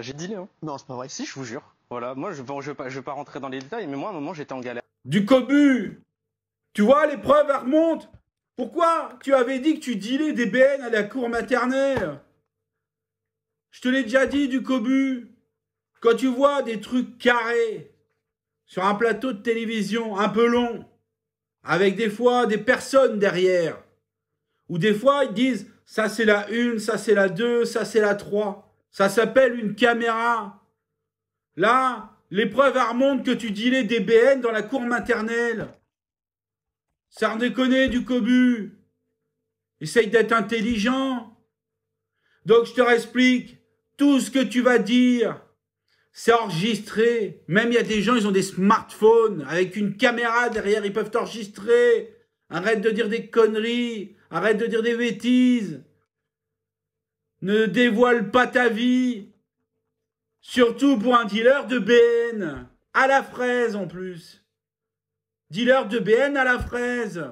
j'ai dealé, hein. Non, c'est pas vrai. Si, je vous jure. Voilà, moi, je, vais pas, rentrer dans les détails, mais moi, à un moment, j'étais en galère. Du cobu Tu vois, l'épreuve, elle remonte Pourquoi tu avais dit que tu dealais des BN à la cour maternelle Je te l'ai déjà dit, du cobu Quand tu vois des trucs carrés sur un plateau de télévision un peu long, avec des fois des personnes derrière, ou des fois, ils disent « ça, c'est la 1, ça, c'est la 2, ça, c'est la 3 », ça s'appelle une caméra. Là, l'épreuve preuves que tu dis des BN dans la cour maternelle. Ça redéconne du cobu. Essaye d'être intelligent. Donc je te réexplique, tout ce que tu vas dire, c'est enregistré. Même il y a des gens, ils ont des smartphones avec une caméra derrière, ils peuvent t'enregistrer. Arrête de dire des conneries, arrête de dire des bêtises. Ne dévoile pas ta vie. Surtout pour un dealer de BN. À la fraise en plus. Dealer de BN à la fraise.